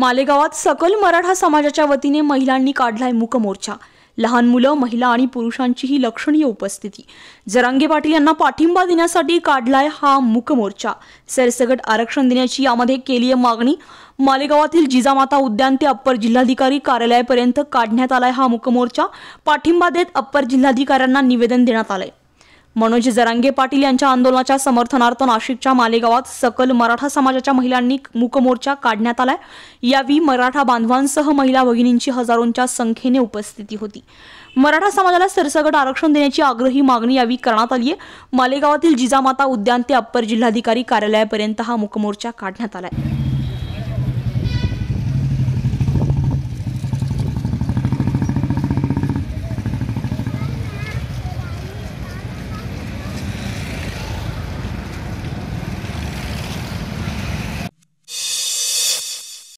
मालेगावात सकल मराठा समाजाच्या वतीने महिलांनी काढलाय मुखमोर्चा लहान मुलं महिला आणि पुरुषांची ही लक्षणीय उपस्थिती जरांगे पाटील यांना पाठिंबा देण्यासाठी काढलाय हा मुखमोर्चा सरसगट आरक्षण देण्याची यामध्ये केलीय मागणी मालेगावातील जिजामाता उद्यान ते अप्पर जिल्हाधिकारी कार्यालयापर्यंत काढण्यात आलाय हा मुखमोर्चा पाठिंबा देत अप्पर जिल्हाधिकाऱ्यांना निवेदन देण्यात आलंय मनोज जरांगे पाटील यांच्या आंदोलनाच्या समर्थनार्थ नाशिकच्या मालेगावात सकल मराठा समाजाच्या महिलांनी मूकमोर्चा काढण्यात आलाय यावेळी मराठा बांधवांसह महिला भगिनींची हजारोंच्या संख्येने उपस्थिती होती मराठा समाजाला सरसगट आरक्षण देण्याची आग्रही मागणी यावेळी करण्यात आली आहे मालेगावातील जिजामाता उद्यान ते अप्पर जिल्हाधिकारी कार्यालयापर्यंत हा मूकमोर्चा काढण्यात आलाय